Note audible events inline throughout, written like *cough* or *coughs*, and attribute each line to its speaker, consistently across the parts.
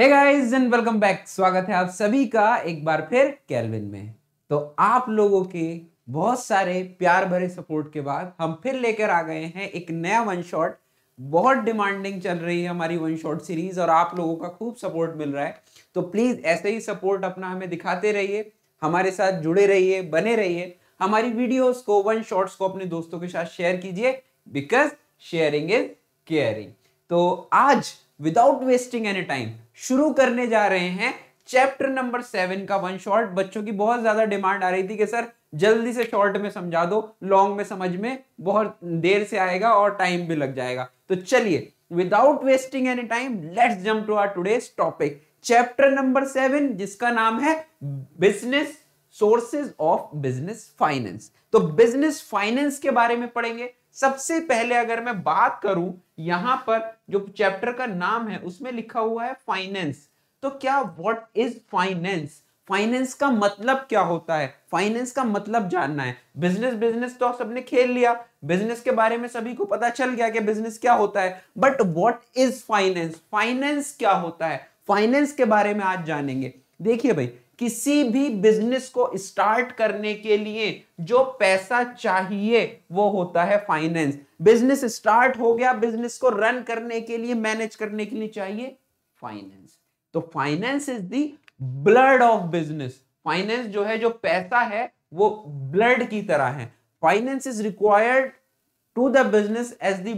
Speaker 1: hey guys and welcome back स्वागत है आप सभी का एक बार फिर कैलविन में तो आप लोगों के बहुत सारे प्यार भरे सपोर्ट के बाद हम फिर लेकर आ गए हैं एक नया वन शॉट बहुत डिमांडिंग चल रही है हमारी वन शॉट सीरीज और आप लोगों का खूब सपोर्ट मिल रहा है तो प्लीज ऐसे ही सपोर्ट अपना हमें दिखाते रहिए हमारे साथ जुड़े रहिए बने रहिए हमारी वीडियोस को वन शॉर्ट्स को अपने दोस्तों के साथ शेयर कीजिए बिकॉज शेयरिंग इज केयरिंग तो आज विदाउट वेस्टिंग एनी टाइम शुरू करने जा रहे हैं चैप्टर नंबर सेवन का वन शॉर्ट बच्चों की बहुत ज्यादा डिमांड आ रही थी कि सर जल्दी से शॉर्ट में समझा दो लॉन्ग में समझ में बहुत देर से आएगा और टाइम भी लग जाएगा तो चलिए without wasting any time let's jump to our today's topic chapter number seven जिसका नाम है business sources of business finance तो बिजनेस फाइनेंस के बारे में पढ़ेंगे सबसे पहले अगर मैं बात करूं यहां पर जो चैप्टर का नाम है उसमें लिखा हुआ है फाइनेंस तो क्या व्हाट इज फाइनेंस फाइनेंस का मतलब क्या होता है फाइनेंस का मतलब जानना है बिजनेस बिजनेस तो सबने खेल लिया बिजनेस के बारे में सभी को पता चल गया कि बिजनेस क्या होता है but what is finance finance क्या होता है फाइनेंस के बारे में आज जानेंगे देखिए भाई किसी भी बिजनेस को स्टार्ट करने के लिए जो पैसा चाहिए वो होता है फाइनेंस बिजनेस स्टार्ट हो गया बिजनेस को रन करने के लिए मैनेज करने के लिए चाहिए फाइनेंस तो finance is the blood of business finance जो है जो पैसा है वो ब्लड की तरह है finance is required to the business as the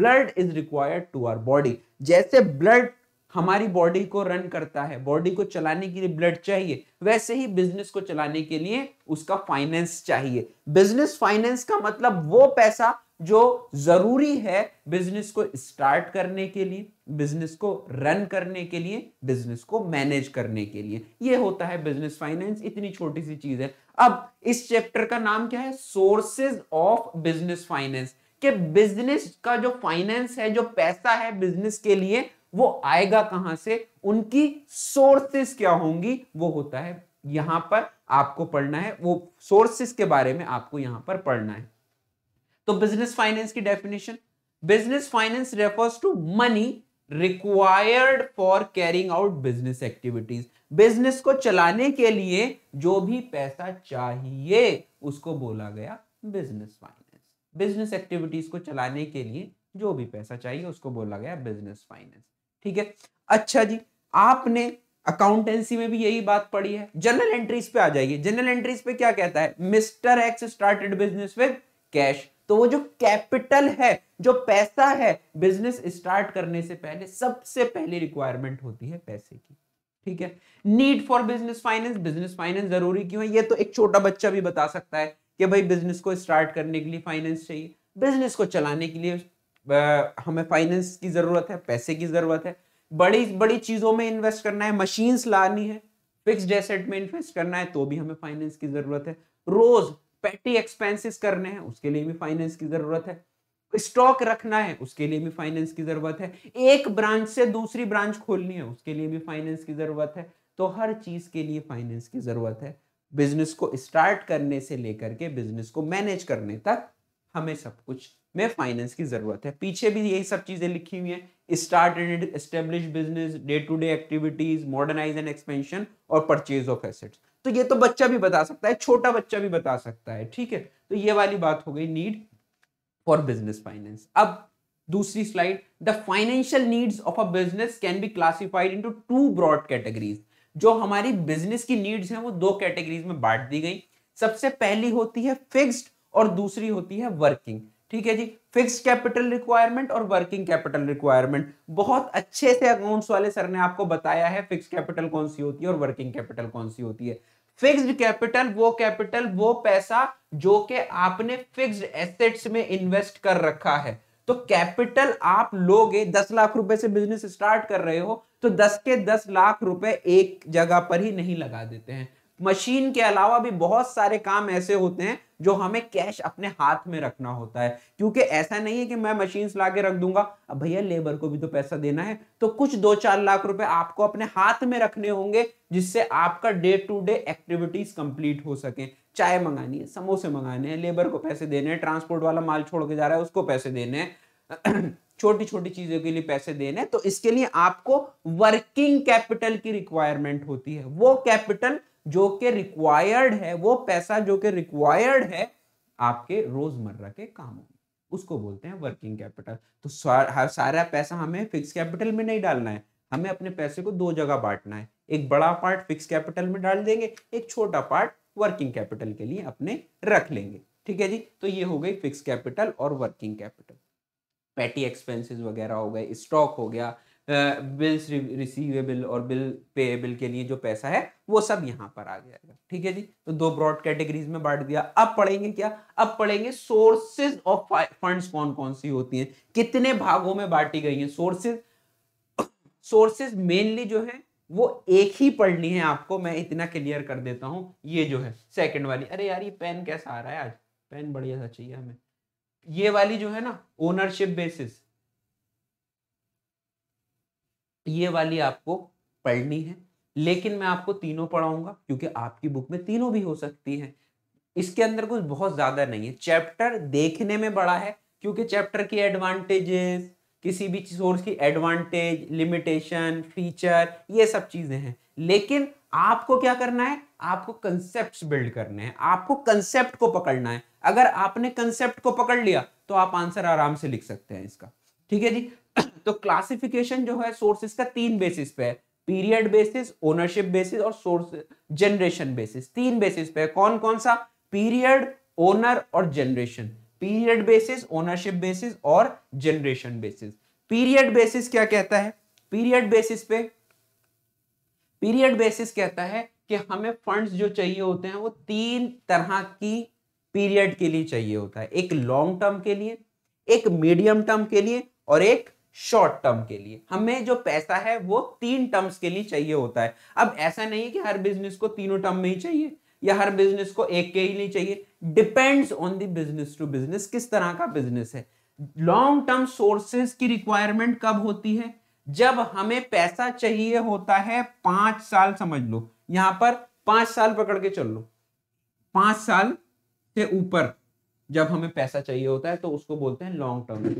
Speaker 1: blood is required to our body जैसे ब्लड हमारी बॉडी को रन करता है बॉडी को चलाने के लिए ब्लड चाहिए वैसे ही बिजनेस को चलाने के लिए उसका फाइनेंस चाहिए बिजनेस फाइनेंस का मतलब वो पैसा जो जरूरी है बिजनेस को स्टार्ट करने के लिए बिजनेस को रन करने के लिए बिजनेस को मैनेज करने के लिए ये होता है बिजनेस फाइनेंस इतनी छोटी सी चीज है अब इस चैप्टर का नाम क्या है सोर्सेज ऑफ बिजनेस फाइनेंस के बिजनेस का जो फाइनेंस है जो पैसा है बिजनेस के लिए वो आएगा कहां से उनकी सोर्सेस क्या होंगी वो होता है यहां पर आपको पढ़ना है वो सोर्सेस के बारे में आपको यहां पर पढ़ना है तो बिजनेस फाइनेंस की definition business finance refers to money required for carrying out business activities business को चलाने के लिए जो भी पैसा चाहिए उसको बोला गया बिजनेस फाइनेंस बिजनेस एक्टिविटीज को चलाने के लिए जो भी पैसा चाहिए उसको बोला गया बिजनेस फाइनेंस ठीक है अच्छा जी आपने अकाउंटेंसी में भी यही बात पढ़ी है जनरल एंट्रीज पे आ जाइए जनरल एंट्रीज पे क्या कहता है mister X started business with cash तो वो जो कैपिटल है जो पैसा है बिजनेस स्टार्ट करने से पहले सबसे पहले रिक्वायरमेंट होती है पैसे की ठीक है need for business finance business finance जरूरी क्यों है ये तो एक छोटा बच्चा भी बता सकता है कि भाई बिजनेस को स्टार्ट करने के लिए फाइनेंस चाहिए बिजनेस को चलाने के लिए हमें फाइनेंस की ज़रूरत है पैसे की ज़रूरत है बड़ी बड़ी चीज़ों में इन्वेस्ट करना है मशीन्स लानी है फिक्स्ड एसेट में इन्वेस्ट करना है तो भी हमें फाइनेंस की ज़रूरत है रोज़ पेटी एक्सपेंसेस करने हैं उसके लिए भी फाइनेंस की ज़रूरत है स्टॉक रखना है उसके लिए भी फाइनेंस की ज़रूरत है एक ब्रांच से दूसरी ब्रांच खोलनी है उसके लिए भी फाइनेंस की ज़रूरत है तो हर चीज़ के लिए फाइनेंस की ज़रूरत है बिजनेस को स्टार्ट करने से लेकर के बिजनेस को मैनेज करने तक हमें सब कुछ में फाइनेंस की जरूरत है पीछे भी यही सब चीजें लिखी हुई हैं started establish business day to day activities modernise and expansion और परचेज ऑफ एसेट्स तो ये तो बच्चा भी बता सकता है छोटा बच्चा भी बता सकता है ठीक है तो ये वाली बात हो गई नीड फॉर बिजनेस फाइनेंस अब दूसरी slide the financial needs of a business can be classified into two broad categories जो हमारी बिजनेस की नीड्स हैं वो दो कैटेगरीज में बांट दी गई सबसे पहली होती है फिक्स्ड और दूसरी होती है वर्किंग ठीक है जी फिक्स कैपिटल रिक्वायरमेंट और वर्किंग कैपिटल रिक्वायरमेंट बहुत अच्छे से अकाउंट्स वाले सर ने आपको बताया है फिक्स कैपिटल कौन सी होती है और वर्किंग कैपिटल कौन सी होती है फिक्स्ड कैपिटल वो कैपिटल वो पैसा जो कि आपने फिक्स्ड एसेट्स में इन्वेस्ट कर रखा है तो कैपिटल आप लोगे दस लाख रुपए से बिजनेस स्टार्ट कर रहे हो तो दस के दस लाख रुपए एक जगह पर ही नहीं लगा देते हैं मशीन के अलावा भी बहुत सारे काम ऐसे होते हैं जो हमें कैश अपने हाथ में रखना होता है क्योंकि ऐसा नहीं है कि मैं मशीन ला के रख दूंगा अब भैया लेबर को भी तो पैसा देना है तो कुछ दो चार लाख रुपए आपको अपने हाथ में रखने होंगे जिससे आपका day to day activities complete हो सके चाय मंगानी है समोसे मंगाने हैं लेबर को पैसे देने हैं ट्रांसपोर्ट वाला माल छोड़ के जा रहा है उसको पैसे देने हैं *clears throat* छोटी छोटी चीजों के लिए पैसे देने तो इसके लिए आपको वर्किंग कैपिटल की रिक्वायरमेंट होती है वो कैपिटल जो के रिक्वायर्ड है वो पैसा जो कि रिक्वायर्ड है आपके रोजमर्रा के कामों में उसको बोलते हैं वर्किंग कैपिटल तो सारा पैसा हमें फिक्स कैपिटल में नहीं डालना है हमें अपने पैसे को दो जगह बांटना है एक बड़ा पार्ट फिक्स कैपिटल में डाल देंगे एक छोटा पार्ट वर्किंग कैपिटल के लिए अपने रख लेंगे ठीक है जी तो ये हो गई फिक्स कैपिटल और वर्किंग कैपिटल पैटी एक्सपेंसेस वगैरह हो गए स्टॉक हो गया बिल्स रिसीवेबल और बिल पेएबल के लिए जो पैसा है वो सब यहाँ पर आ जाएगा ठीक है जी तो दो ब्रॉड कैटेगरीज में बांट दिया अब पढ़ेंगे क्या अब पढ़ेंगे सोर्सेज ऑफ फंड्स कौन कौन सी होती हैं कितने भागों में बांटी गई हैं सोर्सेज सोर्सेज मेनली जो है वो एक ही पढ़नी है आपको मैं इतना क्लियर कर देता हूँ ये जो है सेकेंड वाली अरे यार ये पेन कैसा आ रहा है आज पेन बढ़िया सा चाहिए हमें ये वाली जो है ना ओनरशिप बेसिस ये वाली आपको पढ़नी है लेकिन मैं आपको तीनों पढ़ाऊंगा क्योंकि आपकी बुक में तीनों भी हो सकती हैं इसके अंदर कुछ बहुत ज्यादा नहीं है चैप्टर देखने में बड़ा है क्योंकि चैप्टर की एडवांटेजेस किसी भी सोर्स की एडवांटेज लिमिटेशन फीचर ये सब चीजें हैं लेकिन आपको क्या करना है आपको कंसेप्ट बिल्ड करने हैं आपको कंसेप्ट को पकड़ना है अगर आपने कंसेप्ट को पकड़ लिया तो आप आंसर आराम से लिख सकते हैं इसका ठीक है जी तो क्लासिफिकेशन जो है सोर्सेस का तीन बेसिस पे है पीरियड बेसिस ओनरशिप बेसिस और सोर्स जनरेशन बेसिस तीन बेसिस पे है कौन कौन सा पीरियड ओनर और generation period basis ownership basis और जनरेशन बेसिस पीरियड बेसिस क्या कहता है पीरियड बेसिस पे पीरियड बेसिस कहता है कि हमें फंड्स जो चाहिए होते हैं वो तीन तरह की पीरियड के लिए चाहिए होता है एक लॉन्ग टर्म के लिए एक मीडियम टर्म के लिए और एक शॉर्ट टर्म के लिए हमें जो पैसा है वो तीन टर्म्स के लिए चाहिए होता है अब ऐसा नहीं है कि हर बिजनेस को तीनों टर्म में ही चाहिए या हर बिजनेस को एक के ही नहीं चाहिए depends on the business to business किस तरह का बिजनेस है लॉन्ग टर्म सोर्सेस की रिक्वायरमेंट कब होती है जब हमें पैसा चाहिए होता है पांच साल समझ लो यहां पर पांच साल पकड़ के चल लो पांच साल से ऊपर जब हमें पैसा चाहिए होता है तो उसको बोलते हैं long term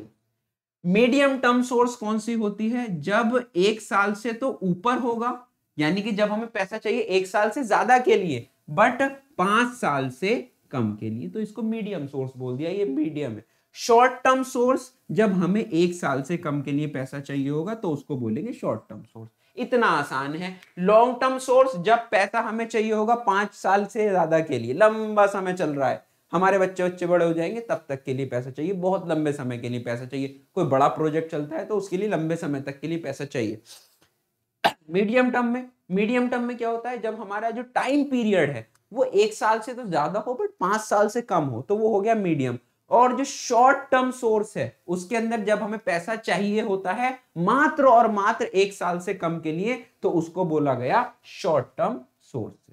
Speaker 1: medium term source कौन सी होती है जब एक साल से तो ऊपर होगा यानी कि जब हमें पैसा चाहिए एक साल से ज्यादा के लिए बट पांच साल से कम के लिए तो इसको मीडियम सोर्स बोल दिया ये मीडियम है शॉर्ट टर्म सोर्स जब हमें एक साल से कम के लिए पैसा चाहिए होगा तो उसको बोलेंगे शॉर्ट टर्म सोर्स इतना आसान है लॉन्ग टर्म सोर्स जब पैसा हमें चाहिए होगा पांच साल से ज्यादा के लिए लंबा समय चल रहा है हमारे बच्चे बच्चे बड़े हो जाएंगे तब तक के लिए पैसा चाहिए बहुत लंबे समय के लिए पैसा चाहिए कोई बड़ा प्रोजेक्ट चलता है तो उसके लिए लंबे समय तक के लिए पैसा चाहिए *coughs* मीडियम टर्म में मीडियम टर्म में क्या होता है जब हमारा जो टाइम पीरियड है वो एक साल से तो ज्यादा हो बट पांच साल से कम हो तो वो हो गया मीडियम और जो शॉर्ट टर्म सोर्स है उसके अंदर जब हमें पैसा चाहिए होता है मात्र और मात्र एक साल से कम के लिए तो उसको बोला गया शॉर्ट टर्म सोर्स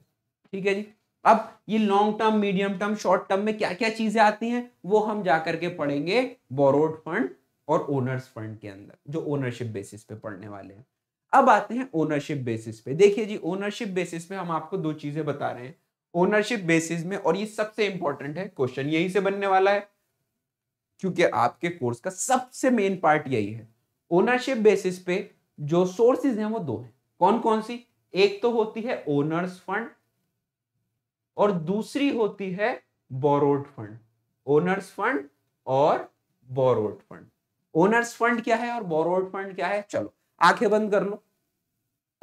Speaker 1: ठीक है जी अब ये long term medium term short term में क्या क्या चीजें आती हैं वो हम जा करके पढ़ेंगे बोरोड फंड और ओनर्स फंड के अंदर जो ओनरशिप बेसिस पे पढ़ने वाले हैं अब आते हैं ओनरशिप बेसिस पे देखिए जी ओनरशिप बेसिस पे हम आपको दो चीजें बता रहे हैं ओनरशिप बेसिस में और ये सबसे इंपॉर्टेंट है क्वेश्चन यही से बनने वाला है क्योंकि आपके कोर्स का सबसे मेन पार्ट यही है ओनरशिप बेसिस पे जो सोर्सेज हैं वो दो हैं कौन कौन सी एक तो होती है ओनर्स फंड और दूसरी होती है बोरोड फंड ओनर्स फंड और बोरोड फंड ओनर्स फंड क्या है और बोरोड फंड क्या है चलो आंखें बंद कर लो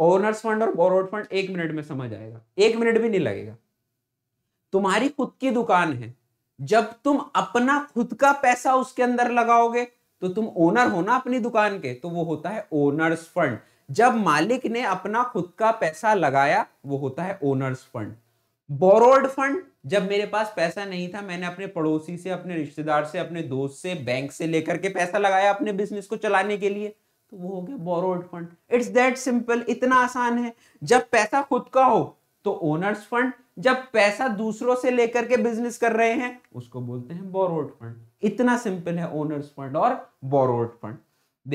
Speaker 1: ओनर्स फंड और बोरोड फंड एक मिनट में समझ आएगा एक मिनट भी नहीं लगेगा तुम्हारी खुद की दुकान है जब तुम अपना खुद का पैसा उसके अंदर लगाओगे तो तुम ओनर हो ना अपनी दुकान के तो वो होता है ओनर्स फंड जब मालिक ने अपना खुद का पैसा लगाया वो होता है ओनर्स फंड बोरोड फंड जब मेरे पास पैसा नहीं था मैंने अपने पड़ोसी से अपने रिश्तेदार से अपने दोस्त से बैंक से लेकर के पैसा लगाया अपने बिजनेस को चलाने के लिए तो वो हो गया borrowed fund it's that simple इतना आसान है जब पैसा खुद का हो तो ओनर्स फंड जब पैसा दूसरों से लेकर के बिजनेस कर रहे हैं उसको बोलते हैं बोरोड फंड इतना सिंपल है ओनर्स फंड और बोरोड फंड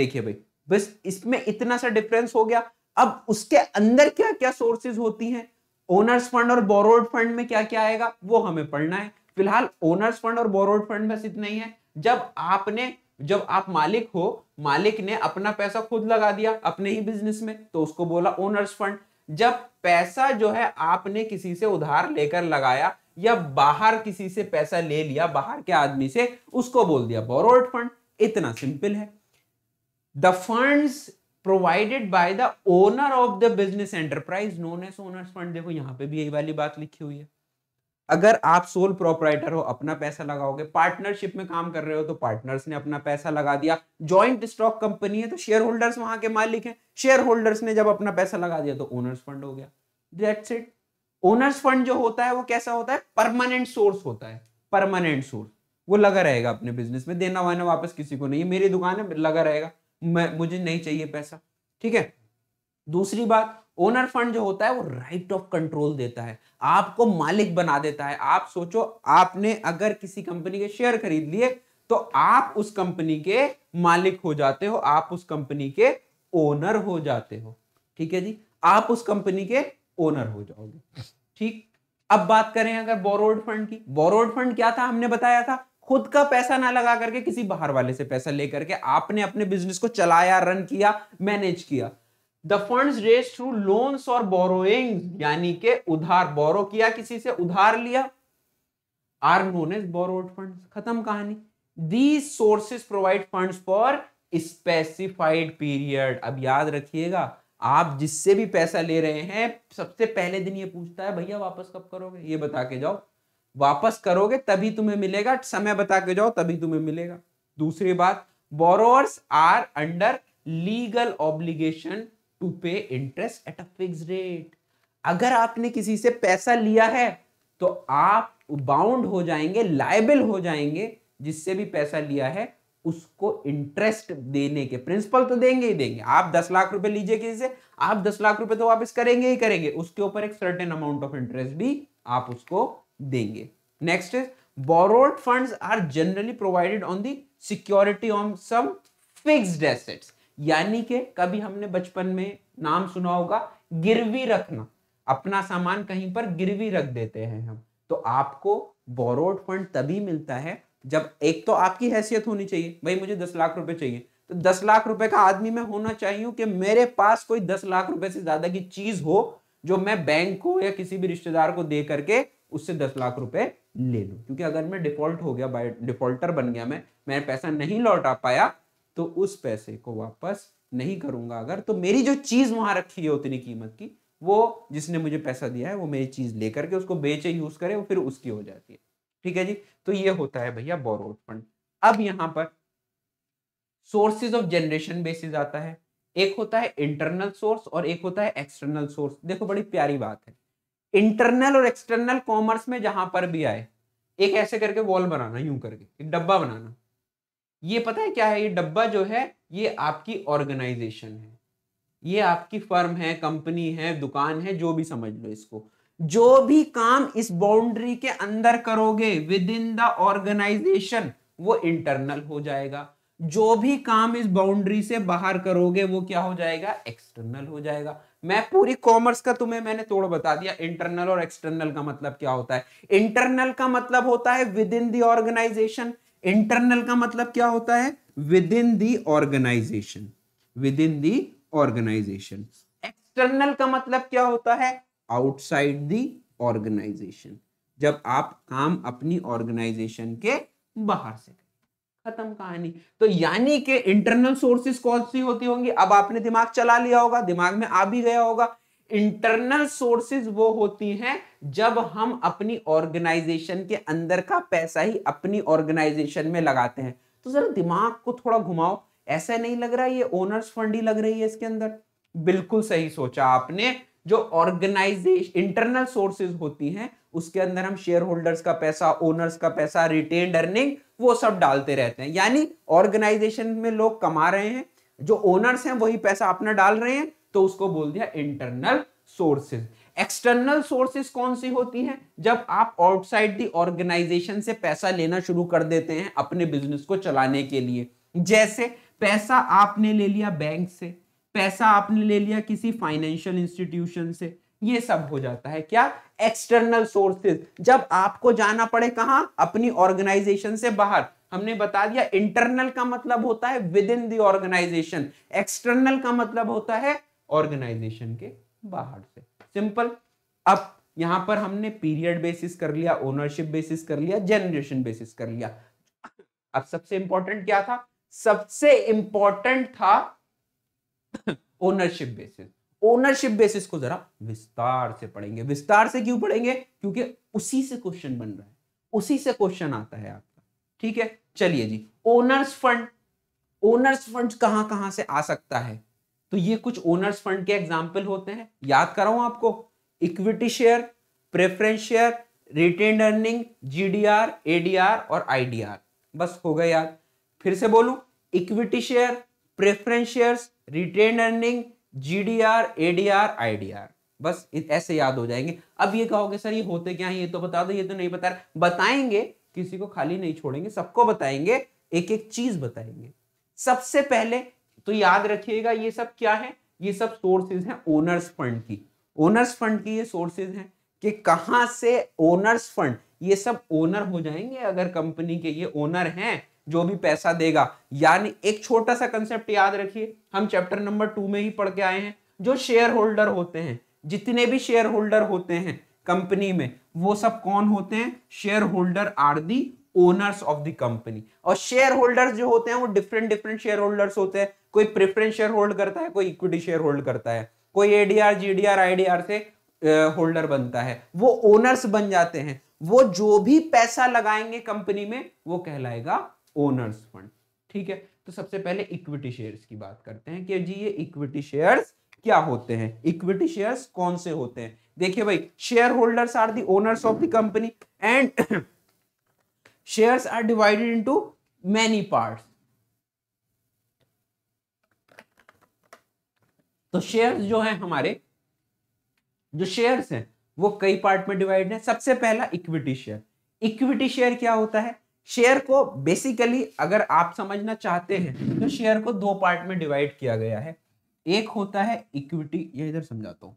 Speaker 1: देखिए भाई बस इसमें इतना सा डिफरेंस हो गया अब उसके अंदर क्या क्या सोर्सेज होती हैं ओनर्स फंड और बोरोड फंड में क्या क्या आएगा वो हमें पढ़ना है फिलहाल ओनर्स फंड और बोरोड फंड बस इतना ही है जब आपने जब आप मालिक हो मालिक ने अपना पैसा खुद लगा दिया अपने ही बिजनेस में तो उसको बोला ओनर्स फंड जब पैसा जो है आपने किसी से उधार लेकर लगाया या बाहर किसी से पैसा ले लिया बाहर के आदमी से उसको बोल दिया बोरोड फंड इतना सिंपल है the fund provided by the owner of the business enterprise known as owners fund देखो यहाँ पे भी यही वाली बात लिखी हुई है अगर आप सोल प्रोपराइटर हो अपना पैसा लगाओगे पार्टनरशिप में काम कर रहे हो तो पार्टनर्स ने अपना पैसा लगा दिया ज्वाइंट स्टॉक कंपनी है तो शेयर होल्डर्स वहां के मालिक हैं शेयर होल्डर्स ने जब अपना पैसा लगा दिया तो ओनर्स फंड हो गया दैट्स इट ओनर्स फंड जो होता है वो कैसा होता है परमानेंट सोर्स होता है परमानेंट सोर्स वो लगा रहेगा अपने बिजनेस में देना वाना वापस किसी को नहीं मेरी दुकान है लगा रहेगा मैं मुझे नहीं चाहिए पैसा ठीक है दूसरी बात ओनर फंड जो होता है वो राइट ऑफ कंट्रोल देता है आपको मालिक बना देता है आप सोचो आपने अगर किसी कंपनी के शेयर खरीद लिए तो आप उस कंपनी के मालिक हो जाते हो आप उस कंपनी के ओनर हो जाते हो ठीक है जी आप उस कंपनी के ओनर हो जाओगे ठीक अब बात करें अगर बोरोड फंड की बोरोड फंड क्या था हमने बताया था खुद का पैसा ना लगा करके किसी बाहर वाले से पैसा लेकर के आपने अपने बिजनेस को चलाया रन किया मैनेज किया the fund raised through loans और बोरोइंग यानी के उधार बोरो किया किसी से उधार लिया are known as borrowed fund खत्म कहानी the sources provide fund for specified period अब याद रखिएगा आप जिससे भी पैसा ले रहे हैं सबसे पहले दिन ये पूछता है भैया वापस कब करोगे ये बता के जाओ वापस करोगे तभी तुम्हें मिलेगा समय बता के जाओ तभी तुम्हें मिलेगा दूसरी बात borrowers are under legal obligation to pay interest at a fix rate अगर आपने किसी से पैसा लिया है तो आप बाउंड हो जाएंगे लाइबल हो जाएंगे जिससे भी पैसा लिया है उसको इंटरेस्ट देने के प्रिंसिपल तो देंगे ही देंगे आप दस लाख रुपए लीजिए किसी से आप दस लाख रुपए तो वापस करेंगे ही करेंगे उसके ऊपर एक सर्टेन अमाउंट ऑफ इंटरेस्ट भी आप उसको देंगे next is borrowed fund are generally provided on the security on some fixed assets यानी कि कभी हमने बचपन में नाम सुना होगा गिरवी रखना अपना सामान कहीं पर गिरवी रख देते हैं हम तो आपको बोरोड फंड तभी मिलता है जब एक तो आपकी हैसियत होनी चाहिए भाई मुझे दस लाख रुपए चाहिए तो दस लाख रुपए का आदमी मैं होना चाहिए कि मेरे पास कोई दस लाख रुपए से ज्यादा की चीज हो जो मैं बैंक को या किसी भी रिश्तेदार को दे करके उससे दस लाख रुपए ले लूँ क्योंकि अगर मैं डिफॉल्ट हो गया बाई डिफॉल्टर बन गया मैं मैं पैसा नहीं लौटा पाया तो उस पैसे को वापस नहीं करूंगा अगर तो मेरी जो चीज़ वहां रखी है उतनी कीमत की वो जिसने मुझे पैसा दिया है वो मेरी चीज़ लेकर के उसको बेचे यूज़ करे वो फिर उसकी हो जाती है ठीक है जी तो ये होता है भैया बोरोड फंड अब यहाँ पर सोर्सेज ऑफ जनरेशन बेसिस आता है एक होता है इंटरनल सोर्स और एक होता है एक्सटर्नल सोर्स देखो बड़ी प्यारी बात है इंटरनल और एक्सटर्नल कॉमर्स में जहां पर भी आए एक ऐसे करके वॉल बनाना यूं करके एक डब्बा बनाना ये पता है क्या है ये डब्बा जो है ये आपकी ऑर्गेनाइजेशन है ये आपकी फर्म है कंपनी है दुकान है जो भी समझ लो इसको जो भी काम इस बाउंड्री के अंदर करोगे विद इन द ऑर्गेनाइजेशन वो इंटरनल हो जाएगा जो भी काम इस बाउंड्री से बाहर करोगे वो क्या हो जाएगा एक्सटर्नल हो जाएगा मैं पूरी कॉमर्स का तुम्हें मैंने तोड़ बता दिया इंटरनल और एक्सटर्नल का मतलब क्या होता है इंटरनल का मतलब होता है within the organisation internal का मतलब क्या होता है within the organisation within the organisation external का मतलब क्या होता है आउटसाइड दी ऑर्गेनाइजेशन जब आप काम अपनी ऑर्गेनाइजेशन के बाहर से करें खत्म कहानी तो यानी के इंटरनल सोर्सेस कौन सी होती होंगी अब आपने दिमाग चला लिया होगा दिमाग में आ भी गया होगा इंटरनल सोर्सेज वो होती हैं जब हम अपनी ऑर्गेनाइजेशन के अंदर का पैसा ही अपनी ऑर्गेनाइजेशन में लगाते हैं तो जरा दिमाग को थोड़ा घुमाओ ऐसा नहीं लग रहा ये ओनर्स फंड ही लग रही है इसके अंदर बिल्कुल सही सोचा आपने जो ऑर्गेनाइजेशन इंटरनल सोर्सेज होती हैं उसके अंदर हम शेयर होल्डर्स का पैसा ओनर्स का पैसा रिटेन अर्निंग वो सब डालते रहते हैं यानी ऑर्गेनाइजेशन में लोग कमा रहे हैं जो ओनर्स हैं वही पैसा अपना डाल रहे हैं तो उसको बोल दिया इंटरनल सोर्सेज एक्सटर्नल सोर्सेज कौन सी होती हैं जब आप आउटसाइड दी ऑर्गेनाइजेशन से पैसा लेना शुरू कर देते हैं अपने बिजनेस को चलाने के लिए जैसे पैसा आपने ले लिया बैंक से पैसा आपने ले लिया किसी फाइनेंशियल इंस्टीट्यूशन से ये सब हो जाता है क्या एक्सटर्नल सोर्सेज जब आपको जाना पड़े कहा अपनी ऑर्गेनाइजेशन से बाहर हमने बता दिया इंटरनल का मतलब होता है within the organisation external का मतलब होता है ऑर्गेनाइजेशन के बाहर से सिंपल अब यहां पर हमने पीरियड बेसिस कर लिया ओनरशिप बेसिस कर लिया जनरेशन बेसिस कर लिया अब सबसे इंपॉर्टेंट क्या था सबसे इंपॉर्टेंट था ओनरशिप बेसिस ओनरशिप बेसिस को जरा विस्तार से पढ़ेंगे विस्तार से क्यों पढ़ेंगे क्योंकि उसी से क्वेश्चन बन रहा है उसी से क्वेश्चन आता है आपका ठीक है चलिए जी ओनर्स फंड ओनर्स फंड कहां कहां से आ सकता है तो ये कुछ ओनर्स फंड के एग्जाम्पल होते हैं याद कराऊं आपको equity share preference share retained earning GDR ADR और आईडीआर बस हो गए याद फिर से बोलू equity share preference shares retained earning G D R A D R I D R बस ऐसे याद हो जाएंगे अब ये कहोगे सर ये होते क्या है ये तो बता दो ये तो नहीं बता रहे बताएंगे किसी को खाली नहीं छोड़ेंगे सबको बताएंगे एक एक चीज बताएंगे सबसे पहले तो याद रखिएगा ये सब क्या है ये सब सोर्सेज हैं ओनर्स फंड की ओनर्स फंड की ये सोर्सेज हैं कि कहां से ओनर्स फंड ये सब ओनर हो जाएंगे अगर कंपनी के ये ओनर हैं जो भी पैसा देगा यानी एक छोटा सा कंसेप्ट याद रखिए हम चैप्टर नंबर टू में ही पढ़ के आए हैं जो शेयर होल्डर होते हैं जितने भी शेयर होल्डर होते हैं कंपनी में वो सब कौन होते हैं shareholder are the owners of the company और शेयर होल्डर्स जो होते हैं वो डिफरेंट डिफरेंट शेयर होल्डर्स होते हैं कोई प्रेफरेंस शेयर होल्ड करता है कोई इक्विटी शेयर होल्ड करता है कोई एडीआर जीडीआर आईडीआर से होल्डर बनता है वो ओनर्स बन जाते हैं वो जो भी पैसा लगाएंगे कंपनी में वो कहलाएगा ओनर्स फंड ठीक है तो सबसे पहले इक्विटी शेयर्स की बात करते हैं कि जी ये इक्विटी शेयर्स क्या होते हैं इक्विटी शेयर्स कौन से होते हैं देखिए भाई shareholders are the owners of the company and shares are divided into many parts तो शेयर्स जो है हमारे जो शेयर्स हैं वो कई पार्ट में डिवाइड है सबसे पहला इक्विटी शेयर इक्विटी शेयर क्या होता है शेयर को बेसिकली अगर आप समझना चाहते हैं तो शेयर को दो पार्ट में डिवाइड किया गया है एक होता है इक्विटी ये इधर समझाता हूं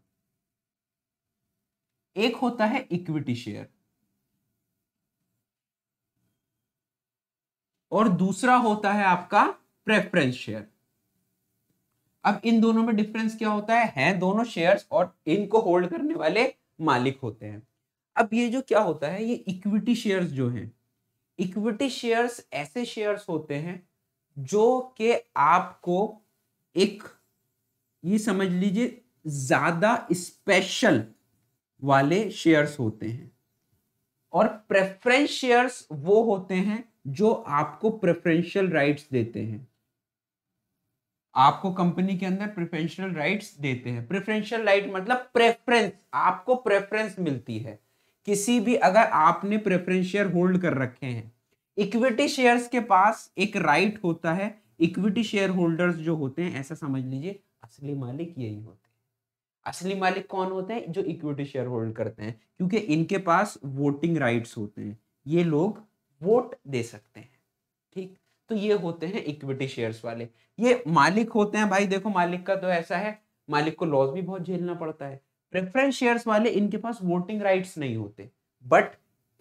Speaker 1: एक होता है इक्विटी शेयर और दूसरा होता है आपका प्रेफरेंस शेयर अब इन दोनों में डिफरेंस क्या होता है हैं दोनों शेयर्स और इनको होल्ड करने वाले मालिक होते हैं अब ये जो क्या होता है ये इक्विटी शेयर्स जो हैं इक्विटी शेयर्स ऐसे शेयर्स होते हैं जो कि आपको एक ये समझ लीजिए ज्यादा स्पेशल वाले शेयर्स होते हैं और प्रेफरेंस शेयर्स वो होते हैं जो आपको प्रेफरेंशियल राइट्स देते हैं आपको कंपनी के अंदर प्रेफरेंशियल राइट्स देते हैं प्रेफरेंशियल राइट मतलब प्रेफरेंस आपको प्रेफरेंस मिलती है किसी भी अगर आपने प्रेफरेंस शेयर होल्ड कर रखे हैं इक्विटी शेयर्स के पास एक राइट right होता है इक्विटी शेयर होल्डर्स जो होते हैं ऐसा समझ लीजिए असली मालिक यही होते हैं असली मालिक कौन होते हैं जो इक्विटी शेयर होल्ड करते हैं क्योंकि इनके पास वोटिंग राइट्स होते हैं ये लोग वोट दे सकते हैं ठीक तो ये होते हैं इक्विटी शेयर्स वाले ये मालिक होते हैं भाई देखो मालिक का तो ऐसा है मालिक को लॉस भी बहुत झेलना पड़ता है प्रेफरेंस शेयर्स वाले इनके पास वोटिंग राइट्स नहीं होते बट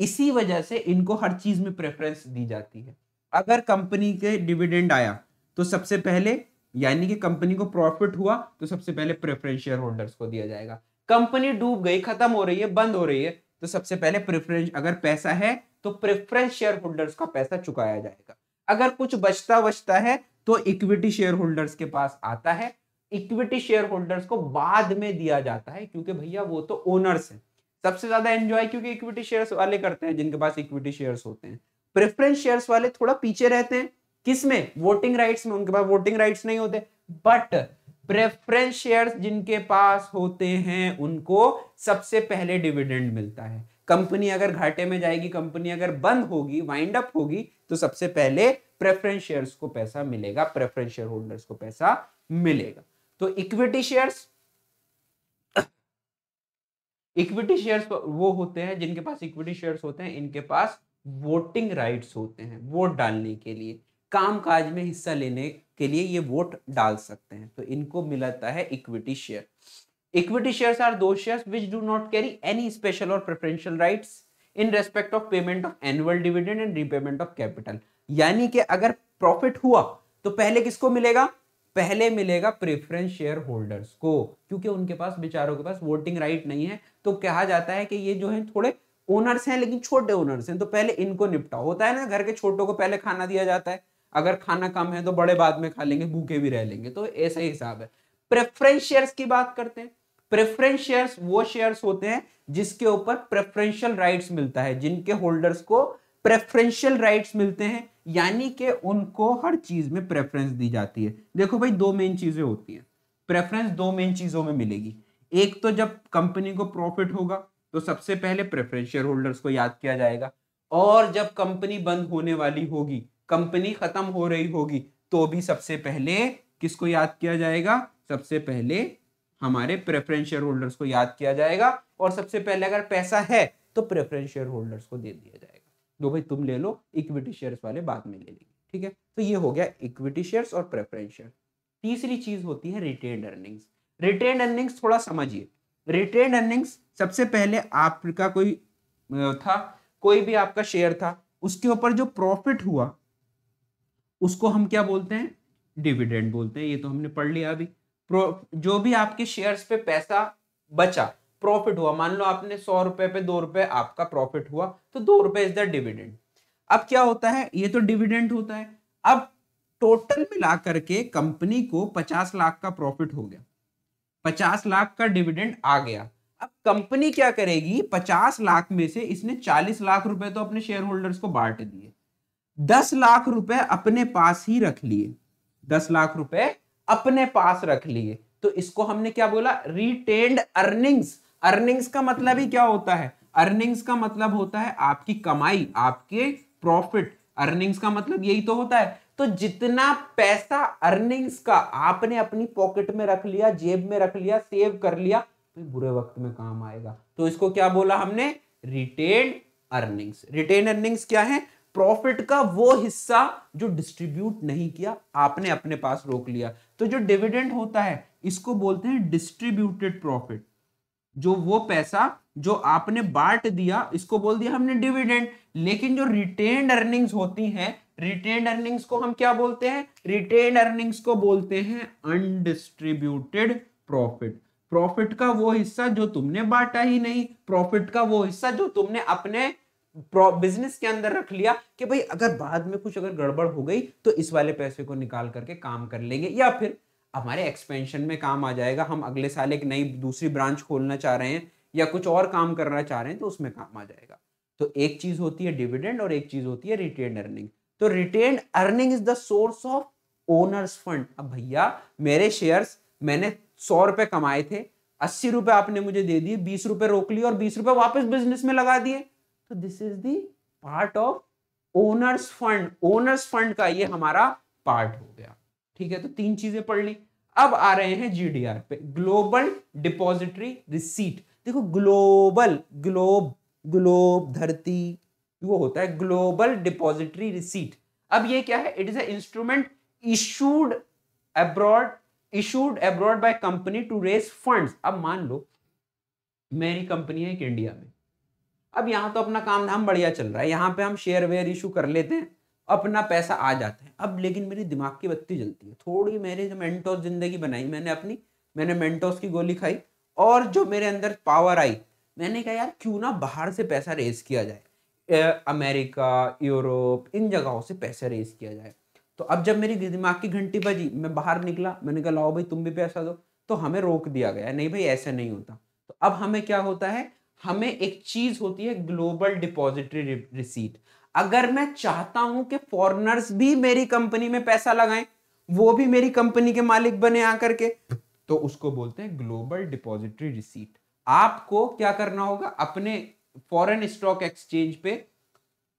Speaker 1: इसी वजह से इनको हर चीज में प्रेफरेंस दी जाती है अगर कंपनी के डिविडेंड आया तो सबसे पहले यानी कि कंपनी को प्रॉफिट हुआ तो सबसे पहले प्रेफरेंस शेयर होल्डर्स को दिया जाएगा कंपनी डूब गई खत्म हो रही है बंद हो रही है तो सबसे पहले प्रेफरेंस अगर पैसा है तो प्रेफरेंस शेयर होल्डर्स का पैसा चुकाया जाएगा अगर कुछ बचता बचता है तो इक्विटी शेयर होल्डर्स के पास आता है इक्विटी शेयर होल्डर्स को बाद में दिया जाता है क्योंकि भैया वो तो ओनर्स हैं सबसे ज्यादा एंजॉय क्योंकि इक्विटी शेयर्स वाले करते हैं जिनके पास इक्विटी शेयर्स होते हैं प्रेफरेंस शेयर्स वाले थोड़ा पीछे रहते हैं किसमें वोटिंग राइट्स में उनके पास वोटिंग राइट्स नहीं होते बट प्रेफरेंस शेयर्स जिनके पास होते हैं उनको सबसे पहले डिविडेंड मिलता है कंपनी अगर घाटे में जाएगी कंपनी अगर बंद होगी वाइंड अप होगी तो सबसे पहले प्रेफरेंस शेयर्स को पैसा मिलेगा प्रेफरेंस शेयर होल्डर्स को पैसा मिलेगा तो इक्विटी शेयर्स इक्विटी शेयर्स वो होते हैं जिनके पास इक्विटी शेयर्स होते हैं इनके पास वोटिंग राइट्स होते हैं वोट डालने के लिए कामकाज में हिस्सा लेने के लिए ये वोट डाल सकते हैं तो इनको मिलाता है equity share equity shares are those shares which do not carry any special or preferential rights in respect of payment of annual dividend and repayment of capital यानी कि अगर प्रॉफिट हुआ तो पहले किसको मिलेगा पहले मिलेगा प्रेफरेंस शेयर होल्डर्स को क्योंकि उनके पास बेचारों के पास वोटिंग राइट नहीं है तो कहा जाता है कि ये जो है थोड़े ओनर्स हैं लेकिन छोटे ओनर्स हैं तो पहले इनको निपटाओ होता है ना घर के छोटों को पहले खाना दिया जाता है अगर खाना कम है तो बड़े बाद में खा लेंगे भूखे भी रह लेंगे तो ऐसा ही हिसाब है प्रेफरेंस शेयर्स की बात करते हैं प्रेफरेंस शेयर्स वो शेयर्स होते हैं जिसके ऊपर प्रेफरेंशियल राइट्स मिलता है जिनके होल्डर्स को प्रेफरेंशियल राइट्स मिलते हैं यानी कि उनको हर चीज में प्रेफरेंस दी जाती है देखो भाई दो मेन चीजें होती हैं प्रेफरेंस दो मेन चीजों में मिलेगी एक तो जब कंपनी को प्रॉफिट होगा तो सबसे पहले प्रेफरेंस शेयर होल्डर्स को याद किया जाएगा और जब कंपनी बंद होने वाली होगी कंपनी खत्म हो रही होगी तो भी सबसे पहले किसको याद किया जाएगा सबसे पहले हमारे प्रेफरेंस शेयर होल्डर्स को याद किया जाएगा और सबसे पहले अगर पैसा है तो प्रेफरेंस शेयर होल्डर्स को दे दिया जाएगा जो भाई तुम ले लो इक्विटी शेयर्स वाले बाद में ले लेंगे ठीक है तो ये हो गया इक्विटी शेयर्स और प्रेफरेंस शेयर तीसरी चीज होती है रिटेन अर्निंग्स रिटेन अर्निंग्स थोड़ा समझिए रिटेन अर्निंग्स सबसे पहले आपका कोई था कोई भी आपका शेयर था उसके ऊपर जो प्रॉफिट हुआ उसको हम क्या बोलते हैं डिविडेंड बोलते हैं ये तो हमने पढ़ लिया अभी जो भी आपके शेयर्स पे पैसा बचा प्रॉफिट हुआ मान लो आपने सौ रुपए पे दो रुपए आपका प्रॉफिट हुआ तो दो रुपए इज द डिविडेंड अब क्या होता है ये तो डिविडेंड होता है अब टोटल मिला करके कंपनी को पचास लाख का प्रॉफिट हो गया पचास लाख का डिविडेंड आ गया अब कंपनी क्या करेगी पचास लाख में से इसने चालीस लाख रुपए तो अपने शेयर होल्डर्स को बांट दिए दस लाख रुपए अपने पास ही रख लिए दस लाख रुपए अपने पास रख लिए तो इसको हमने क्या बोला रिटेन्ड अर्निंग्स अर्निंग्स का मतलब ही क्या होता है अर्निंग्स का मतलब होता है आपकी कमाई आपके प्रॉफिट अर्निंग्स का मतलब यही तो होता है तो जितना पैसा अर्निंग्स का आपने अपनी पॉकेट में रख लिया जेब में रख लिया सेव कर लिया तो बुरे वक्त में काम आएगा तो इसको क्या बोला हमने रिटेन अर्निंग्स रिटेन अर्निंग्स क्या है प्रॉफिट का वो हिस्सा जो डिस्ट्रीब्यूट नहीं किया आपने अपने पास रोक लिया तो जो डिविडेंड होता है इसको बोलते हैं डिस्ट्रीब्यूटेड प्रॉफिट जो वो पैसा जो आपने बांट दिया इसको बोल दिया हमने डिविडेंड लेकिन जो रिटेन अर्निंग्स होती हैं रिटेन अर्निंग्स को हम क्या बोलते हैं रिटेन अर्निंग्स को बोलते हैं अनडिस्ट्रीब्यूटेड प्रॉफिट प्रॉफिट का वो हिस्सा जो तुमने बांटा ही नहीं प्रॉफिट का वो हिस्सा जो तुमने अपने बिजनेस के अंदर रख लिया कि भाई अगर बाद में कुछ अगर गड़बड़ हो गई तो इस वाले पैसे को निकाल करके काम कर लेंगे या फिर हमारे एक्सपेंशन में काम आ जाएगा हम अगले साल एक नई दूसरी ब्रांच खोलना चाह रहे हैं या कुछ और काम करना चाह रहे हैं तो उसमें काम आ जाएगा तो एक चीज होती है डिविडेंड और एक चीज होती है रिटेन अर्निंग तो retain earning is the source of owners fund अब भैया मेरे शेयर्स मैंने सौ रुपए कमाए थे अस्सी रुपए आपने मुझे दे दिए बीस रुपए रोक लिए और बीस रुपए वापस बिजनेस में लगा दिए तो this is the part of owners fund owners fund का ये हमारा पार्ट हो गया ठीक है तो तीन चीजें पढ़ ली अब आ रहे हैं जीडीआर पे ग्लोबल डिपॉजिटरी रिसीट देखो ग्लोबल ग्लोब ग्लोब धरती वो होता है ग्लोबल डिपॉजिटरी रिसीट अब ये क्या है it is instrument issued abroad issued abroad by company to raise funds अब मान लो मेरी कंपनी है एक इंडिया में अब यहां तो अपना काम धाम बढ़िया चल रहा है यहां पे हम शेयर वेयर इशू कर लेते हैं अपना पैसा आ जाता है अब लेकिन मेरे दिमाग की बत्ती जलती है थोड़ी मेरे जो मेंटोस जिंदगी बनाई मैंने अपनी मैंने मेंटोस की गोली खाई और जो मेरे अंदर पावर आई मैंने कहा यार क्यों ना बाहर से पैसा रेस किया जाए ए, अमेरिका यूरोप इन जगहों से पैसा रेस किया जाए तो अब जब मेरी दिमाग की घंटी बजी मैं बाहर निकला मैंने कहा लाओ भाई तुम भी पैसा दो तो हमें रोक दिया गया नहीं भाई ऐसा नहीं होता तो अब हमें क्या होता है हमें एक चीज होती है ग्लोबल डिपॉजिटरी रिसीट अगर मैं चाहता हूं कि फॉरनर्स भी मेरी कंपनी में पैसा लगाएं वो भी मेरी कंपनी के मालिक बने आकर के तो उसको बोलते हैं ग्लोबल डिपॉजिटरी रिसीट आपको क्या करना होगा अपने फॉरेन स्टॉक एक्सचेंज पे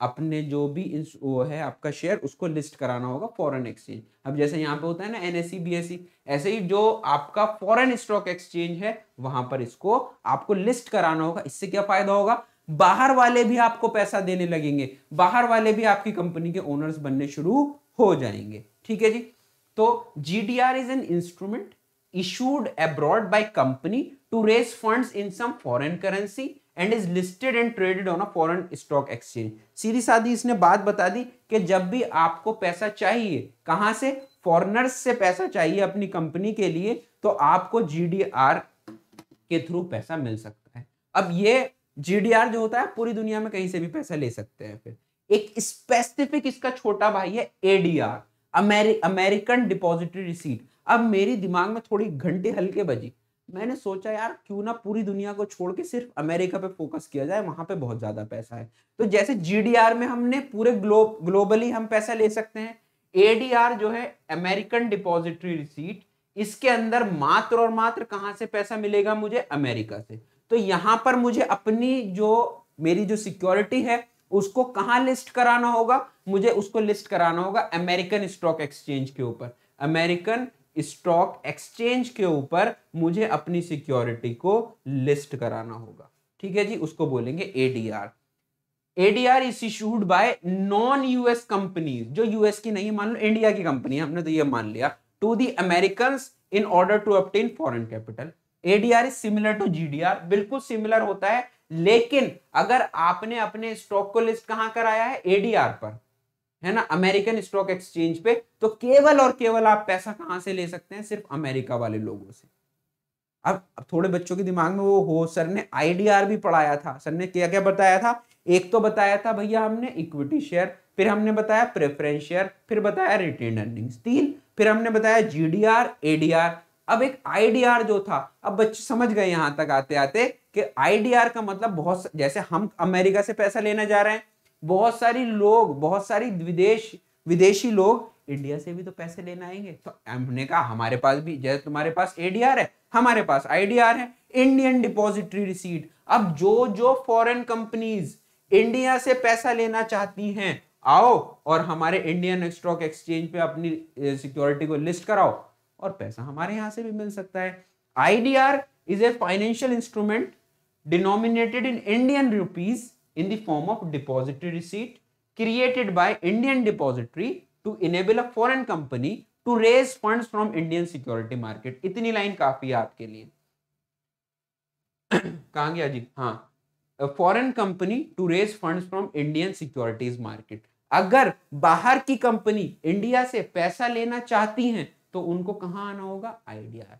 Speaker 1: अपने जो भी वो है आपका शेयर उसको लिस्ट कराना होगा फॉरेन एक्सचेंज अब जैसे यहाँ पे होता है ना एनएससी बीएससी ऐसे ही जो आपका फॉरेन स्टॉक एक्सचेंज है वहां पर इसको आपको लिस्ट कराना होगा इससे क्या फायदा होगा बाहर वाले भी आपको पैसा देने लगेंगे बाहर वाले भी आपकी कंपनी के ओनर्स बनने शुरू हो जाएंगे ठीक है जी तो G D R is an instrument issued abroad by company to raise funds in some foreign currency and is listed and traded on a foreign stock exchange सीधी साधी इसने बात बता दी कि जब भी आपको पैसा चाहिए कहां से फॉरनर्स से पैसा चाहिए अपनी कंपनी के लिए तो आपको जीडीआर के थ्रू पैसा मिल सकता है अब ये जीडीआर जो होता है पूरी दुनिया में कहीं से भी पैसा ले सकते हैं फिर एक स्पेसिफिक इसका छोटा भाई है एडीआर अमेरिकन डिपॉजिटरी रिसीट अब मेरी दिमाग में थोड़ी घंटे हल्के बजी मैंने सोचा यार क्यों ना पूरी दुनिया को छोड़ के सिर्फ अमेरिका पे फोकस किया जाए वहां पे बहुत ज्यादा पैसा है तो जैसे जीडीआर में हमने पूरे ग्लोब ग्लोबली हम पैसा ले सकते हैं एडीआर जो है अमेरिकन डिपॉजिटरी रिसीट इसके अंदर मात्र और मात्र कहां से पैसा मिलेगा मुझे अमेरिका से तो यहां पर मुझे अपनी जो मेरी जो सिक्योरिटी है उसको कहां लिस्ट कराना होगा मुझे उसको लिस्ट कराना होगा अमेरिकन स्टॉक एक्सचेंज के ऊपर अमेरिकन स्टॉक एक्सचेंज के ऊपर मुझे अपनी सिक्योरिटी को लिस्ट कराना होगा ठीक है जी उसको बोलेंगे ADR ADR is issued by non US companies जो यूएस की नहीं मान लो इंडिया की कंपनी हमने तो ये मान लिया to the American in order to obtain foreign capital ADR is similar to GDR बिल्कुल सिमिलर होता है लेकिन अगर आपने अपने स्टॉक को लिस्ट कहां कराया है एडीआर पर है ना अमेरिकन स्टॉक एक्सचेंज पे तो केवल और केवल आप पैसा कहां से ले सकते हैं सिर्फ अमेरिका वाले लोगों से अब थोड़े बच्चों के दिमाग में वो हो सर ने आईडीआर भी पढ़ाया था सर ने क्या क्या बताया था एक तो बताया था भैया हमने इक्विटी शेयर फिर हमने बताया प्रेफरेंस शेयर फिर बताया रिटेन अर्निंग्स तीन फिर हमने बताया जीडीआर एडीआर अब एक आईडीआर जो था अब बच्चे समझ गए यहां तक आते आते कि आईडीआर का मतलब बहुत जैसे हम अमेरिका से पैसा लेने जा रहे हैं बहुत सारी लोग बहुत सारी विदेश विदेशी लोग इंडिया से भी तो पैसे लेने आएंगे तो हमने कहा हमारे पास भी जैसे तुम्हारे पास एडीआर है हमारे पास आईडीआर है इंडियन डिपॉजिटरी रिसीट अब जो जो फॉरेन कंपनीज इंडिया से पैसा लेना चाहती हैं आओ और हमारे इंडियन स्टॉक एक्सचेंज पे अपनी सिक्योरिटी को लिस्ट कराओ और पैसा हमारे यहां से भी मिल सकता है IDR is a financial instrument denominated in Indian rupees in the form of depository receipt created by Indian depository to enable a foreign company to raise funds from Indian security market इतनी line काफी है आपके लिए *coughs* कहा गया जी हाँ foreign company to raise funds from Indian securities market अगर बाहर की कंपनी इंडिया से पैसा लेना चाहती हैं तो उनको कहाँ आना होगा आईडीआर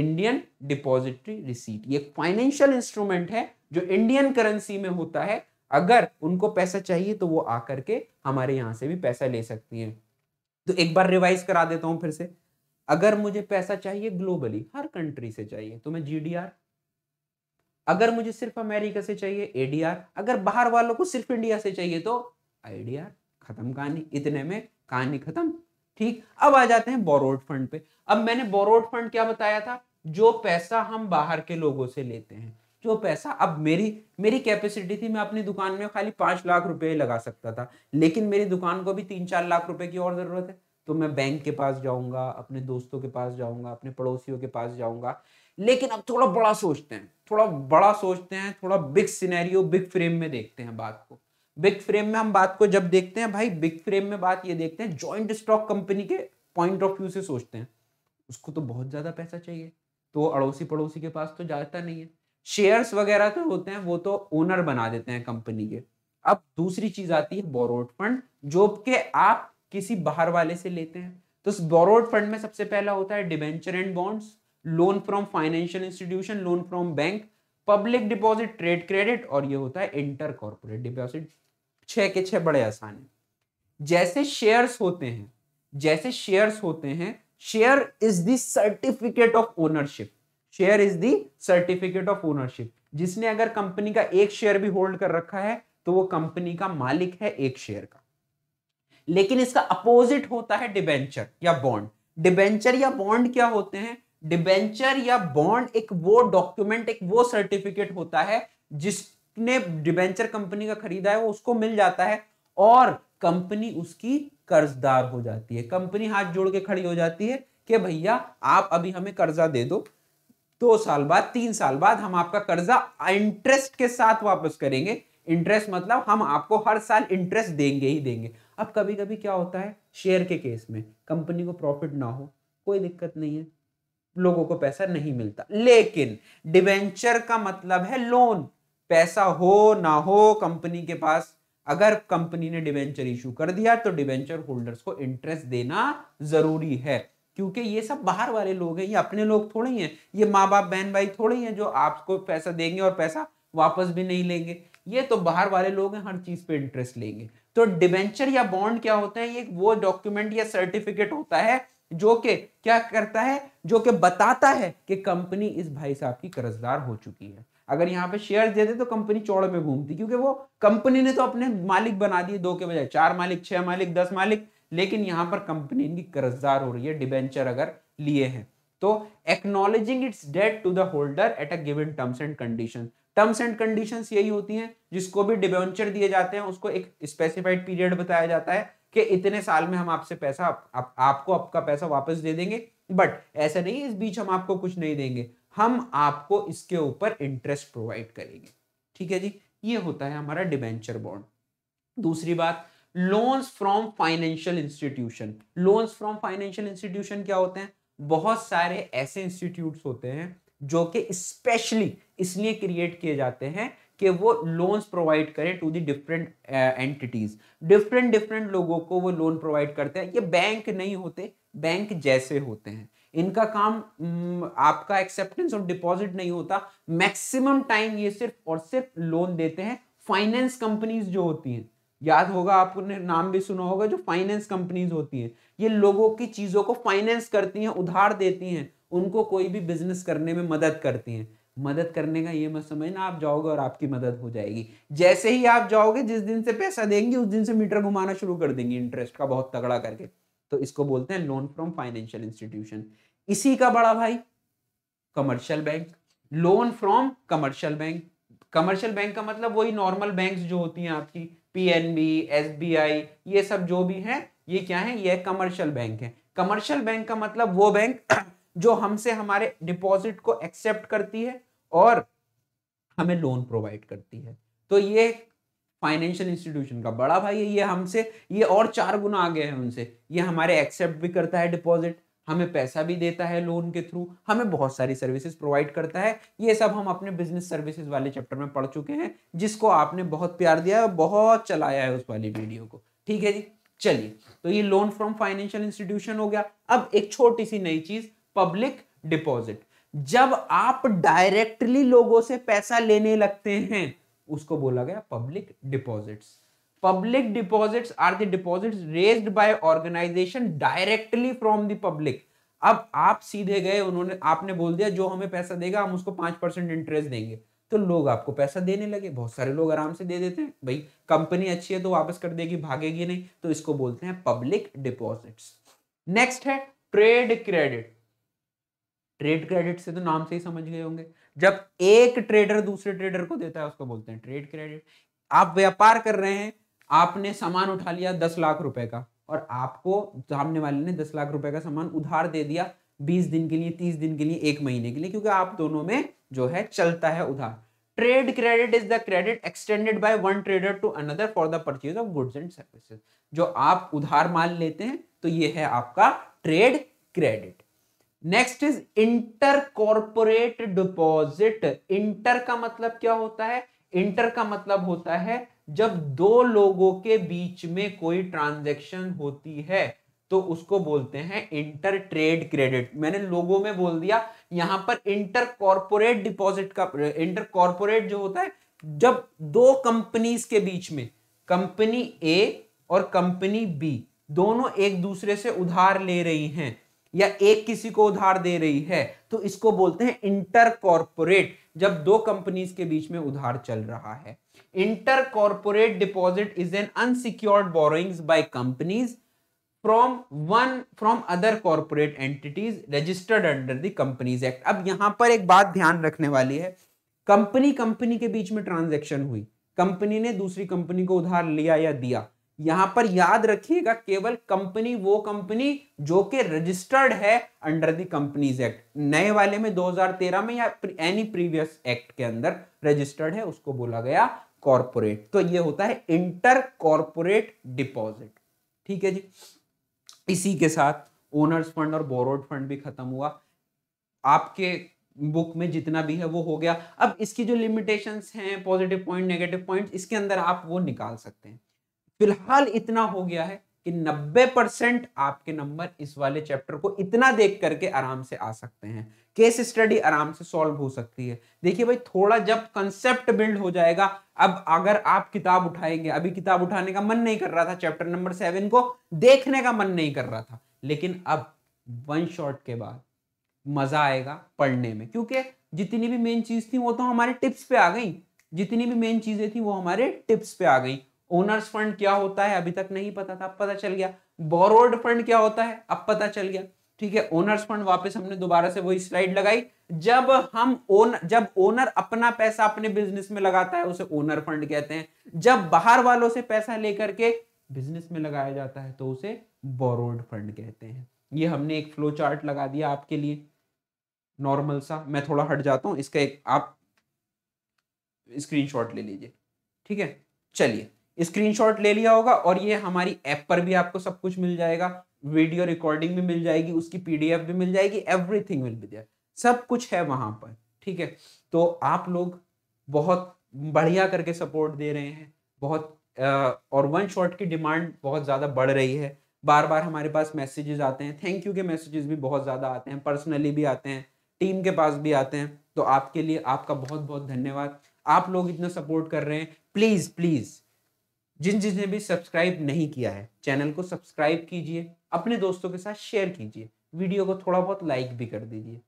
Speaker 1: इंडियन डिपॉजिटरी रिसीट ये फाइनेंशियल इंस्ट्रूमेंट है जो इंडियन करेंसी में होता है अगर उनको पैसा चाहिए तो वो आकर के हमारे यहां से भी पैसा ले सकती हैं तो एक बार रिवाइज करा देता हूं फिर से अगर मुझे पैसा चाहिए ग्लोबली हर कंट्री से चाहिए तो मैं जीडीआर अगर मुझे सिर्फ अमेरिका से चाहिए एडीआर अगर बाहर वालों को सिर्फ इंडिया से चाहिए तो आईडीआर खत्म कहानी इतने में कहानी खत्म ठीक अब आ जाते हैं बोरोड फंड पे अब मैंने बोरोड फंड क्या बताया था जो पैसा हम बाहर के लोगों से लेते हैं जो पैसा अब मेरी मेरी कैपेसिटी थी मैं अपनी दुकान में खाली पांच लाख रुपए लगा सकता था लेकिन मेरी दुकान को भी तीन चार लाख रुपए की और जरूरत है तो मैं बैंक के पास जाऊंगा अपने दोस्तों के पास जाऊंगा अपने पड़ोसियों के पास जाऊंगा लेकिन अब थोड़ा बड़ा सोचते हैं थोड़ा बड़ा सोचते हैं थोड़ा बिग सिनेरियो बिग फ्रेम में देखते हैं बात को बिग फ्रेम में हम बात को जब देखते हैं भाई बिग फ्रेम में बात ये देखते हैं ज्वाइंट स्टॉक कंपनी के पॉइंट ऑफ व्यू से सोचते हैं उसको तो बहुत ज़्यादा पैसा चाहिए तो अड़ोसी पड़ोसी के पास तो जाता नहीं है शेयर्स वगैरह तो होते हैं वो तो ओनर बना देते हैं कंपनी के अब दूसरी चीज आती है बोरोड फंड जो के आप किसी बाहर वाले से लेते हैं तो उस बोरोड फंड में सबसे पहला होता है debenture and bonds loan from financial institution loan from bank public deposit trade credit और ये होता है इंटर कॉर्पोरेट डिपॉजिट छः के छः बड़े आसान है जैसे शेयर्स होते हैं जैसे शेयर्स होते हैं share is the certificate of ownership share is certificate of ownership जिसने अगर कंपनी का एक शेयर भी होल्ड कर रखा है तो वो कंपनी का मालिक है एक शेयर का लेकिन इसका अपोजिट होता है डिबेंचर या बॉन्ड डिबेंचर या बॉन्ड क्या होते हैं डिबेंचर या बॉन्ड एक वो डॉक्यूमेंट एक वो सर्टिफिकेट होता है जिस ने डिबेंचर कंपनी का खरीदा है वो उसको मिल जाता है और कंपनी उसकी कर्जदार हो जाती है कंपनी हाथ जोड़ के खड़ी हो जाती है कि भैया आप अभी हमें कर्जा दे दो दो साल बाद तीन साल बाद हम आपका कर्जा इंटरेस्ट के साथ वापस करेंगे इंटरेस्ट मतलब हम आपको हर साल इंटरेस्ट देंगे ही देंगे अब कभी कभी क्या होता है शेयर के केस में कंपनी को प्रॉफिट ना हो कोई दिक्कत नहीं है लोगों को पैसा नहीं मिलता लेकिन डिवेंचर का मतलब है लोन पैसा हो ना हो कंपनी के पास अगर कंपनी ने डिवेंचर इशू कर दिया तो डिवेंचर होल्डर्स को इंटरेस्ट देना जरूरी है क्योंकि ये सब बाहर वाले लोग हैं ये अपने लोग थोड़े ही हैं ये माँ बाप बहन भाई थोड़े ही हैं जो आपको पैसा देंगे और पैसा वापस भी नहीं लेंगे ये तो बाहर वाले लोग हैं हर चीज पे इंटरेस्ट लेंगे तो डिवेंचर या बॉन्ड क्या होता है ये वो डॉक्यूमेंट या सर्टिफिकेट होता है जो कि क्या करता है जो कि बताता है कि कंपनी इस भाई साहब की कर्जदार हो चुकी है अगर यहाँ पे शेयर देते तो कंपनी चौड़े पे घूमती क्योंकि वो कंपनी ने तो अपने मालिक बना दिए दो के बजाय चार मालिक छह मालिक दस मालिक लेकिन यहाँ पर कंपनी इनकी कर्जदार हो रही है डिबेंचर अगर लिए हैं तो acknowledging its debt to the holder at a given terms and condition terms and condition यही होती हैं जिसको भी डिबेंचर दिए जाते हैं उसको एक स्पेसिफाइड पीरियड बताया जाता है कि इतने साल में हम आपसे पैसा आप, आप, आपको आपका पैसा वापस दे देंगे बट ऐसा नहीं इस बीच हम आपको कुछ नहीं देंगे हम आपको इसके ऊपर इंटरेस्ट प्रोवाइड करेंगे ठीक है जी ये होता है हमारा डिबेंचर बॉन्ड दूसरी बात loans from financial institution loans from financial institution क्या होते हैं बहुत सारे ऐसे इंस्टीट्यूट होते हैं जो कि स्पेशली इसलिए क्रिएट किए जाते हैं कि वो लोन्स प्रोवाइड करें to the different entities different different लोगों को वो लोन प्रोवाइड करते हैं ये बैंक नहीं होते बैंक जैसे होते हैं इनका काम आपका एक्सेप्टेंस और डिपॉजिट नहीं होता मैक्सिमम टाइम ये सिर्फ और सिर्फ लोन देते हैं फाइनेंस कंपनीज जो होती हैं याद होगा आपने नाम भी सुना होगा जो फाइनेंस कंपनीज होती हैं ये लोगों की चीज़ों को फाइनेंस करती हैं उधार देती हैं उनको कोई भी बिजनेस करने में मदद करती हैं मदद करने का ये मत समझना आप जाओगे और आपकी मदद हो जाएगी जैसे ही आप जाओगे जिस दिन से पैसा देंगे उस दिन से मीटर घुमाना शुरू कर देंगे इंटरेस्ट का बहुत तगड़ा करके तो इसको बोलते हैं लोन फ्रॉम फाइनेंशियल इंस्टीट्यूशन इसी का बड़ा भाई commercial bank loan from commercial bank commercial bank का मतलब वही नॉर्मल बैंक्स जो होती हैं आपकी पीएनबी एसबीआई ये सब जो भी हैं ये क्या है ये कमर्शियल बैंक है कमर्शियल बैंक का मतलब वो बैंक *clears throat* जो हमसे हमारे डिपॉजिट को एक्सेप्ट करती है और हमें लोन प्रोवाइड करती है तो ये फाइनेंशियल इंस्टीट्यूशन का बड़ा भाई है ये हमसे ये और चार गुना आगे है उनसे ये हमारे एक्सेप्ट भी करता है डिपॉजिट हमें पैसा भी देता है लोन के थ्रू हमें बहुत सारी सर्विसेज प्रोवाइड करता है ये सब हम अपने बिजनेस सर्विसेज वाले चैप्टर में पढ़ चुके हैं जिसको आपने बहुत प्यार दिया है बहुत चलाया है उस वाली वीडियो को ठीक है जी चलिए तो ये लोन फ्रॉम फाइनेंशियल इंस्टीट्यूशन हो गया अब एक छोटी सी नई चीज पब्लिक डिपॉजिट जब आप डायरेक्टली लोगों से पैसा लेने लगते हैं उसको बोला गया public deposits public deposits are the deposits raised by organisation directly from the public अब आप सीधे गए उन्होंने आपने बोल दिया जो हमें पैसा देगा हम उसको पांच परसेंट इंटरेस्ट देंगे तो लोग आपको पैसा देने लगे बहुत सारे लोग आराम से दे देते हैं भाई कंपनी अच्छी है तो वापस कर देगी भागेगी नहीं तो इसको बोलते हैं पब्लिक डिपॉजिट्स नेक्स्ट है ट्रेड क्रेडिट ट्रेड क्रेडिट से तो नाम से ही समझ गए होंगे जब एक ट्रेडर दूसरे ट्रेडर को देता है उसको बोलते हैं ट्रेड क्रेडिट आप व्यापार कर रहे हैं आपने सामान उठा लिया दस लाख रुपए का और आपको सामने वाले ने दस लाख रुपए का सामान उधार दे दिया बीस दिन के लिए तीस दिन के लिए एक महीने के लिए क्योंकि आप दोनों में जो है चलता है उधार trade credit is the credit extended by one trader to another for the purchase of goods and services जो आप उधार माल लेते हैं तो ये है आपका trade credit next is inter corporate deposit inter का मतलब क्या होता है इंटर का मतलब होता है जब दो लोगों के बीच में कोई ट्रांजेक्शन होती है तो उसको बोलते हैं इंटर ट्रेड क्रेडिट मैंने लोगों में बोल दिया यहां पर इंटर कॉरपोरेट डिपॉजिट का इंटर कॉरपोरेट जो होता है जब दो कंपनीज के बीच में कंपनी ए और कंपनी बी दोनों एक दूसरे से उधार ले रही हैं या एक किसी को उधार दे रही है तो इसको बोलते हैं इंटर कॉरपोरेट जब दो कंपनीज के बीच में उधार चल रहा है inter corporate deposit is an unsecured borrowings by companies from one from other corporate entities registered under the companies act अब यहां पर एक बात ध्यान रखने वाली है कंपनी कंपनी के बीच में ट्रांजेक्शन हुई कंपनी ने दूसरी कंपनी को उधार लिया या दिया यहां पर याद रखिएगा केवल कंपनी वो कंपनी जो कि रजिस्टर्ड है अंडर द कंपनीज एक्ट नए वाले में 2013 में या एनी प्रीवियस एक्ट के अंदर रजिस्टर्ड है उसको बोला गया कॉरपोरेट तो ये होता है इंटर कॉरपोरेट डिपॉजिट ठीक है जी इसी के साथ ओनर्स फंड और बोरोड फंड भी खत्म हुआ आपके बुक में जितना भी है वो हो गया अब इसकी जो लिमिटेशंस हैं पॉजिटिव पॉइंट नेगेटिव पॉइंट इसके अंदर आप वो निकाल सकते हैं फिलहाल इतना हो गया है कि 90 परसेंट आपके नंबर इस वाले चैप्टर को इतना देख करके आराम से आ सकते हैं केस स्टडी आराम से सॉल्व हो सकती है देखिए भाई थोड़ा जब कंसेप्ट बिल्ड हो जाएगा अब अगर आप किताब उठाएंगे अभी किताब उठाने का मन नहीं कर रहा था चैप्टर नंबर सेवन को देखने का मन नहीं कर रहा था लेकिन अब वन शॉर्ट के बाद मजा आएगा पढ़ने में क्योंकि जितनी भी मेन चीज थी वो तो हमारे टिप्स पे आ गई जितनी भी मेन चीजें थी वो हमारे टिप्स पे आ गई ओनर्स फंड क्या होता है अभी तक नहीं पता था अब पता चल गया बोरोड फंड क्या होता है अब पता चल गया ठीक है ओनर्स फंड वापस हमने दोबारा से वही स्लाइड लगाई जब हम ओन जब ओनर अपना पैसा अपने बिजनेस में लगाता है उसे ओनर फंड कहते हैं जब बाहर वालों से पैसा लेकर के बिजनेस में लगाया जाता है तो उसे बोरोड फंड कहते हैं ये हमने एक फ्लो चार्ट लगा दिया आपके लिए नॉर्मल सा मैं थोड़ा हट जाता हूं इसका एक आप स्क्रीनशॉट ले लीजिए ठीक है चलिए स्क्रीनशॉट ले लिया होगा और ये हमारी ऐप पर भी आपको सब कुछ मिल जाएगा वीडियो रिकॉर्डिंग भी मिल जाएगी उसकी पीडीएफ भी मिल जाएगी एवरीथिंग विल बी देयर सब कुछ है वहां पर ठीक है तो आप लोग बहुत बढ़िया करके सपोर्ट दे रहे हैं बहुत और वन शॉट की डिमांड बहुत ज़्यादा बढ़ रही है बार बार हमारे पास मैसेजेस आते हैं थैंक यू के मैसेजेस भी बहुत ज़्यादा आते हैं पर्सनली भी आते हैं टीम के पास भी आते हैं तो आपके लिए आपका बहुत बहुत धन्यवाद आप लोग इतना सपोर्ट कर रहे हैं प्लीज़ प्लीज़ जिन जिसने भी सब्सक्राइब नहीं किया है चैनल को सब्सक्राइब कीजिए अपने दोस्तों के साथ शेयर कीजिए वीडियो को थोड़ा बहुत लाइक भी कर दीजिए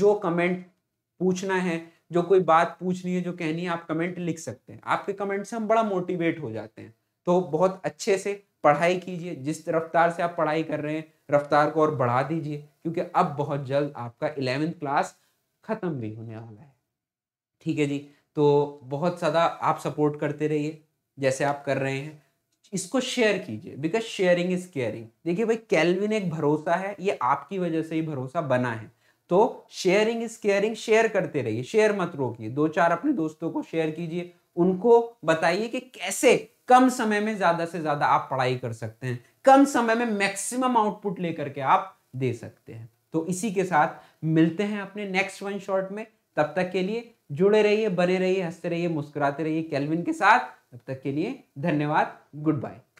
Speaker 1: जो कमेंट पूछना है जो कोई बात पूछनी है जो कहनी है आप कमेंट लिख सकते हैं आपके कमेंट से हम बड़ा मोटिवेट हो जाते हैं तो बहुत अच्छे से पढ़ाई कीजिए जिस रफ्तार से आप पढ़ाई कर रहे हैं रफ्तार को और बढ़ा दीजिए क्योंकि अब बहुत जल्द आपका इलेवेंथ क्लास ख़त्म भी होने वाला है ठीक है जी तो बहुत ज़्यादा आप सपोर्ट करते रहिए जैसे आप कर रहे हैं इसको शेयर कीजिए बिकॉज शेयरिंग इज केयरिंग देखिए भाई कैलविन एक भरोसा है ये आपकी वजह से ही भरोसा बना है तो शेयरिंग इज केयरिंग शेयर करते रहिए शेयर मत रोकिए दो चार अपने दोस्तों को शेयर कीजिए उनको बताइए कि कैसे कम समय में ज्यादा से ज्यादा आप पढ़ाई कर सकते हैं कम समय में मैक्सिमम आउटपुट लेकर के आप दे सकते हैं तो इसी के साथ मिलते हैं अपने नेक्स्ट वन शॉट में तब तक के लिए जुड़े रहिए बने रहिए हंसते रहिए मुस्कुराते रहिए कैलविन के साथ तब तक के लिए धन्यवाद गुड बाय